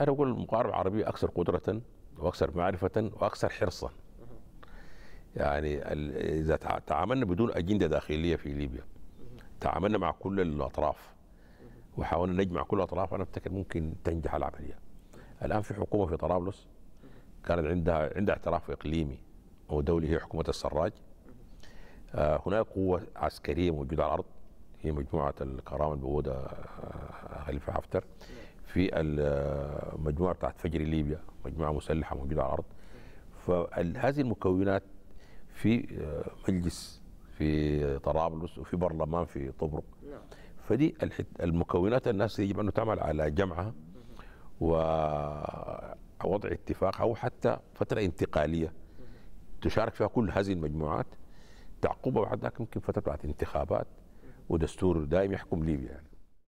أنا أقول المقاربة العربية أكثر قدرة وأكثر معرفة وأكثر حرصا يعني إذا تعاملنا بدون أجندة داخلية في ليبيا تعاملنا مع كل الأطراف وحاولنا نجمع كل الأطراف أنا أفتكر ممكن تنجح العملية الآن في حكومة في طرابلس كانت عندها عندها اعتراف إقليمي أو دولي هي حكومة السراج آه، هناك قوة عسكرية موجودة على الأرض هي مجموعة الكرامة المبودة آه، خليفة حفتر في المجموعه بتاعت فجر ليبيا مجموعه مسلحه موجوده على الارض فهذه المكونات في آه، مجلس في طرابلس وفي برلمان في طبرق نعم. فدي المكونات الناس يجب أن تعمل على جمعها ووضع اتفاق أو حتى فترة انتقالية تشارك فيها كل هذه المجموعات تعقبها بعد ذلك ممكن فترة انتخابات ودستور دائم يحكم ليبيا يعني.